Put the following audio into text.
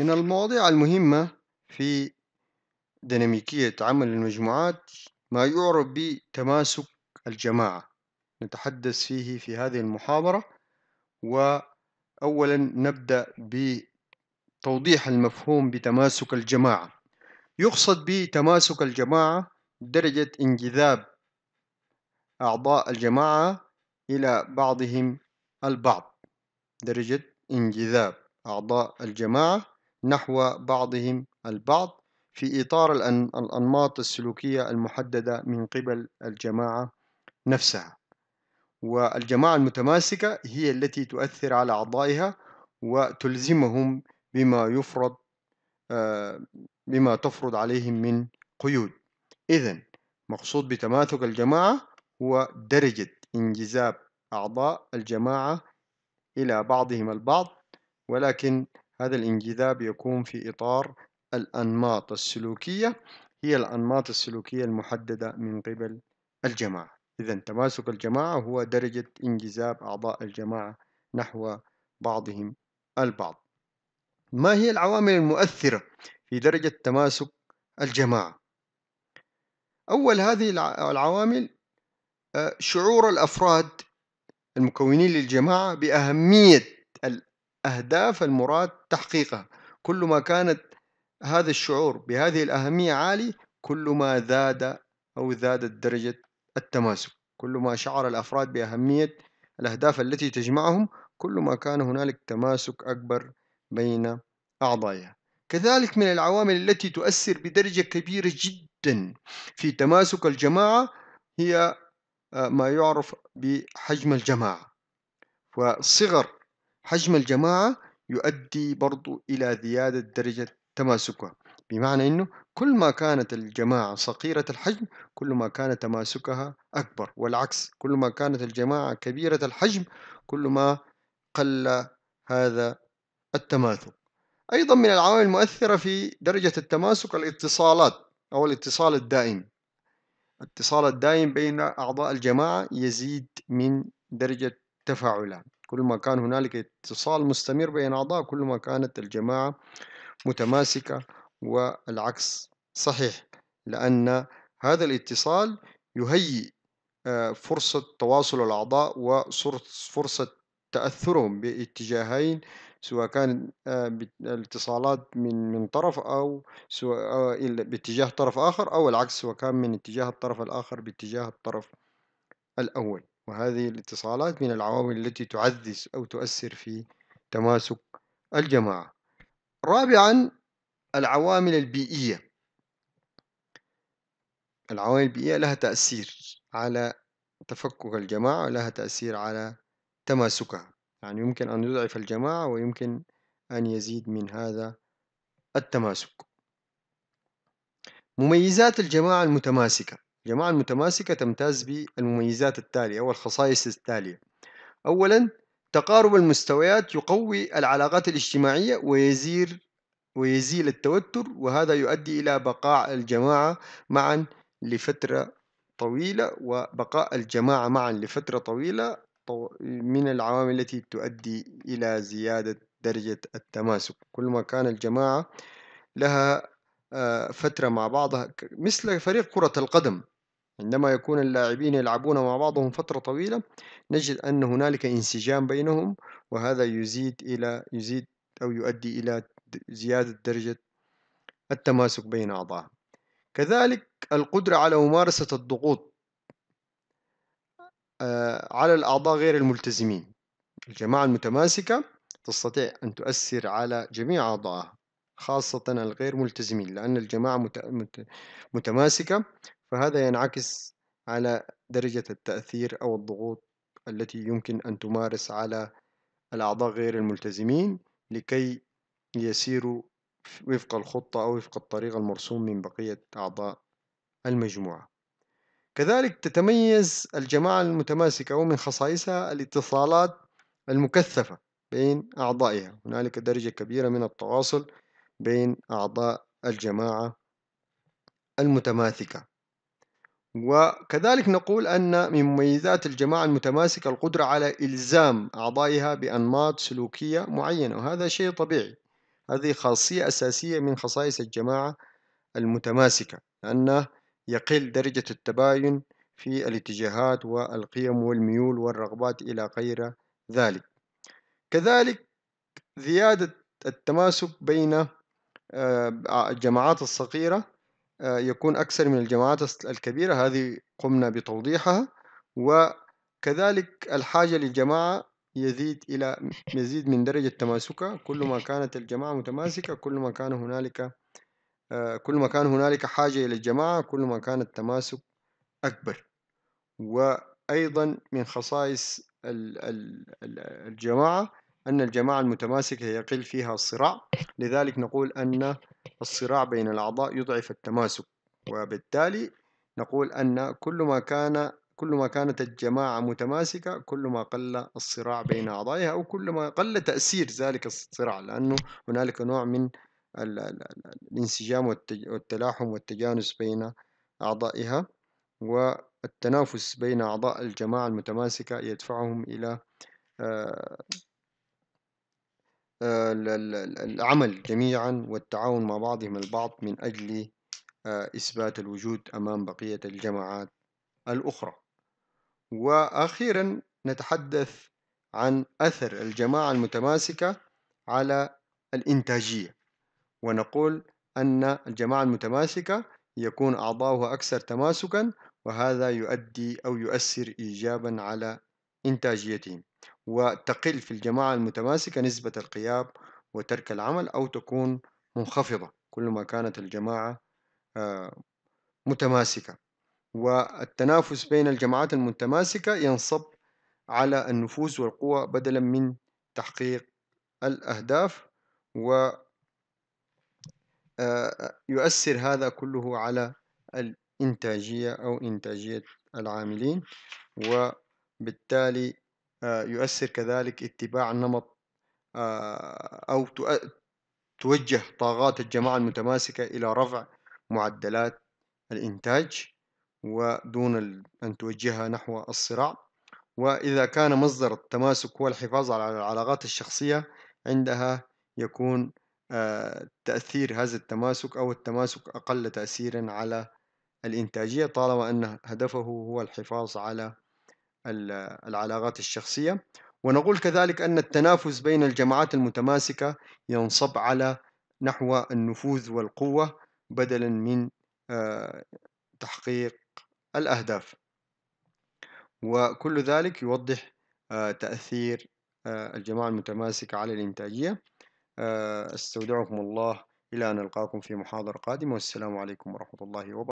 من المواضيع المهمة في ديناميكية عمل المجموعات ما يعرف بتماسك الجماعة نتحدث فيه في هذه المحاضرة وأولا نبدأ بتوضيح المفهوم بتماسك الجماعة يقصد بتماسك الجماعة درجة انجذاب أعضاء الجماعة إلى بعضهم البعض درجة انجذاب أعضاء الجماعة نحو بعضهم البعض في إطار الأنماط السلوكية المحددة من قبل الجماعة نفسها والجماعة المتماسكة هي التي تؤثر على أعضائها وتلزمهم بما يفرض آه، بما تفرض عليهم من قيود إذا مقصود بتماسك الجماعة هو درجة انجذاب أعضاء الجماعة إلى بعضهم البعض ولكن هذا الانجذاب يكون في إطار الأنماط السلوكية هي الأنماط السلوكية المحددة من قبل الجماعة إذا تماسك الجماعة هو درجة انجذاب أعضاء الجماعة نحو بعضهم البعض ما هي العوامل المؤثرة في درجة تماسك الجماعة؟ أول هذه العوامل آه، شعور الأفراد المكونين للجماعة بأهمية الأهداف المراد تحقيقها كل ما كانت هذا الشعور بهذه الأهمية عالي كل ما زاد أو زادت درجة التماسك كل ما شعر الأفراد بأهمية الأهداف التي تجمعهم كل ما كان هنالك تماسك أكبر بين أعضائها كذلك من العوامل التي تؤثر بدرجة كبيرة جدا في تماسك الجماعة هي آه، ما يعرف بحجم الجماعة وصغر حجم الجماعة يؤدي برضو إلى زيادة درجة تماسكها بمعنى أنه كل ما كانت الجماعة صغيرة الحجم كل ما كان تماسكها أكبر والعكس كل ما كانت الجماعة كبيرة الحجم كل ما قل هذا التماثل أيضا من العوامل المؤثرة في درجة التماسك الاتصالات أو الاتصال الدائم الاتصال الدائم بين أعضاء الجماعة يزيد من درجة تفاعلها كل ما كان هنالك اتصال مستمر بين أعضاء كل ما كانت الجماعة متماسكة والعكس صحيح لأن هذا الاتصال يهيئ آه، فرصة تواصل الأعضاء وفرصة تأثرهم باتجاهين سواء كان آه، الاتصالات من من طرف أو سواء آه، باتجاه طرف آخر أو العكس سواء كان من اتجاه الطرف الآخر باتجاه الطرف الأول وهذه الاتصالات من العوامل التي تعزز أو تؤثر في تماسك الجماعة رابعا العوامل البيئية العوامل البيئية لها تأثير على تفكك الجماعة ولها تأثير على تماسكها يعني يمكن أن يضعف الجماعة ويمكن أن يزيد من هذا التماسك مميزات الجماعة المتماسكة الجماعة المتماسكة تمتاز بالمميزات التالية أو الخصائص التالية أولا تقارب المستويات يقوي العلاقات الاجتماعية ويزير ويزيل التوتر وهذا يؤدي إلى بقاء الجماعة معا لفترة طويلة وبقاء الجماعة معا لفترة طويلة من العوامل التي تؤدي إلى زيادة درجة التماسك كل ما كان الجماعة لها آه، فترة مع بعضها مثل فريق كرة القدم عندما يكون اللاعبين يلعبون مع بعضهم فترة طويلة نجد أن هنالك انسجام بينهم وهذا يزيد إلى يزيد أو يؤدي إلى زيادة درجة التماسك بين أعضاء كذلك القدرة على ممارسة الضغوط آه، على الأعضاء غير الملتزمين الجماعة المتماسكة تستطيع أن تؤثر على جميع أعضائها خاصة الغير ملتزمين لأن الجماعة متماسكة فهذا ينعكس على درجة التأثير أو الضغوط التي يمكن أن تمارس على الأعضاء غير الملتزمين لكي يسيروا وفق الخطة أو وفق الطريق المرسوم من بقية أعضاء المجموعة كذلك تتميز الجماعة المتماسكة ومن خصائصها الاتصالات المكثفة بين أعضائها هنالك درجة كبيرة من التواصل بين أعضاء الجماعة المتماسكة وكذلك نقول أن من مميزات الجماعة المتماسكة القدرة على إلزام أعضائها بأنماط سلوكية معينة وهذا شيء طبيعي هذه خاصية أساسية من خصائص الجماعة المتماسكة أن يقل درجة التباين في الاتجاهات والقيم والميول والرغبات إلى غير ذلك كذلك زيادة التماسك بين آه، الجماعات الصغيرة آه، يكون أكثر من الجماعات الكبيرة هذه قمنا بتوضيحها وكذلك الحاجة للجماعة يزيد إلى يزيد من درجة تماسكها كل ما كانت الجماعة متماسكة كل ما كان هنالك آه، كل ما كان هنالك حاجة إلى الجماعة كل ما كان التماسك أكبر وأيضا من خصائص الجماعة أن الجماعة المتماسكة يقل فيها الصراع لذلك نقول أن الصراع بين الأعضاء يضعف التماسك وبالتالي نقول أن كل ما كان كل ما كانت الجماعة متماسكة كل ما قل الصراع بين أعضائها أو كل ما قل تأثير ذلك الصراع لأنه هنالك نوع من الانسجام والتلاحم والتجانس بين أعضائها والتنافس بين أعضاء الجماعة المتماسكة يدفعهم إلى آه، آه، العمل جميعا والتعاون مع بعضهم البعض من أجل آه، إثبات الوجود أمام بقية الجماعات الأخرى وأخيرا نتحدث عن أثر الجماعة المتماسكة على الإنتاجية ونقول أن الجماعة المتماسكة يكون أعضاؤها أكثر تماسكا وهذا يؤدي أو يؤثر إيجابا على إنتاجيتهم وتقل في الجماعة المتماسكة نسبة القياب وترك العمل أو تكون منخفضة كل ما كانت الجماعة آه، متماسكة والتنافس بين الجماعات المتماسكة ينصب على النفوس والقوة بدلا من تحقيق الأهداف و آه، آه، يؤثر هذا كله على الإنتاجية أو إنتاجية العاملين وبالتالي آه، يؤثر كذلك اتباع النمط آه، أو توجه طاقات الجماعة المتماسكة إلى رفع معدلات الإنتاج ودون أن توجهها نحو الصراع وإذا كان مصدر التماسك هو الحفاظ على العلاقات الشخصية عندها يكون آه، تأثير هذا التماسك أو التماسك أقل تأثيرا على الإنتاجية طالما أن هدفه هو الحفاظ على العلاقات الشخصية ونقول كذلك أن التنافس بين الجماعات المتماسكة ينصب على نحو النفوذ والقوة بدلا من آه، تحقيق الأهداف وكل ذلك يوضح آه، تأثير آه، الجماعة المتماسكة على الإنتاجية استودعكم الله إلى أن ألقاكم في محاضرة قادمة والسلام عليكم ورحمة الله وبركاته